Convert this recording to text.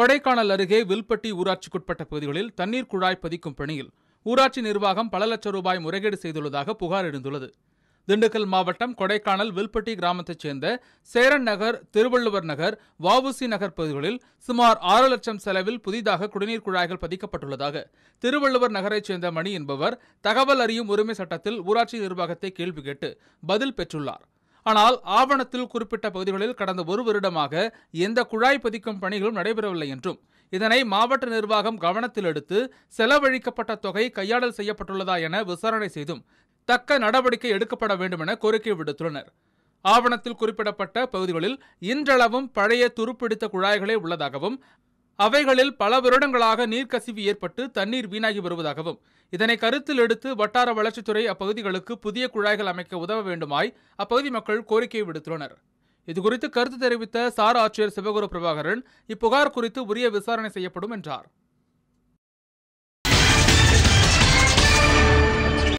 கொடைக்கானல் அருகே வில்பட்டி ஊராட்சிக்குட்பட்ட பகுதிகளில் தண்ணீர் குழாய் பதிக்கும் பணியில் ஊராட்சி நிர்வாகம் பல லட்சம் ரூபாய் முறைகேடு செய்துள்ளதாக புகார் எழுந்துள்ளது திண்டுக்கல் மாவட்டம் கொடைக்கானல் வில்பட்டி கிராமத்தைச் சேர்ந்த சேரன் நகர் திருவள்ளுவர் நகர் வவுசி நகர் பகுதிகளில் சுமார் ஆறு லட்சம் செலவில் புதிதாக குடிநீர் குழாய்கள் பதிக்கப்பட்டுள்ளதாக திருவள்ளுவர் நகரைச் சேர்ந்த மணி என்பவர் தகவல் அறியும் உரிமை சட்டத்தில் ஊராட்சி நிர்வாகத்தை கேள்வி கேட்டு பதில் பெற்றுள்ளார் ஆனால் ஆவணத்தில் குறிப்பிட்ட பகுதிகளில் கடந்த ஒரு வருடமாக எந்த குழாய் பதிக்கும் பணிகளும் நடைபெறவில்லை என்றும் இதனை மாவட்ட நிர்வாகம் கவனத்தில் எடுத்து செலவழிக்கப்பட்ட தொகை கையாடல் செய்யப்பட்டுள்ளதா என விசாரணை செய்தும் தக்க நடவடிக்கை எடுக்கப்பட வேண்டும் என கோரிக்கை விடுத்துள்ளனர் ஆவணத்தில் குறிப்பிடப்பட்ட பகுதிகளில் இன்றளவும் பழைய துருப்பிடித்த குழாய்களே உள்ளதாகவும் அவைகளில் பல வருடங்களாக நீர்க்கசிவு ஏற்பட்டு தண்ணீர் வீணாகி வருவதாகவும் இதனை கருத்தில் எடுத்து வட்டார வளர்ச்சித்துறை அப்பகுதிகளுக்கு புதிய குழாய்கள் அமைக்க உதவ வேண்டுமாய் அப்பகுதி மக்கள் கோரிக்கை விடுத்துள்ளனர் இதுகுறித்து கருத்து தெரிவித்த சார் ஆட்சியர் சிவகுரு பிரபாகரன் இப்புகார் குறித்து உரிய விசாரணை செய்யப்படும் என்றார்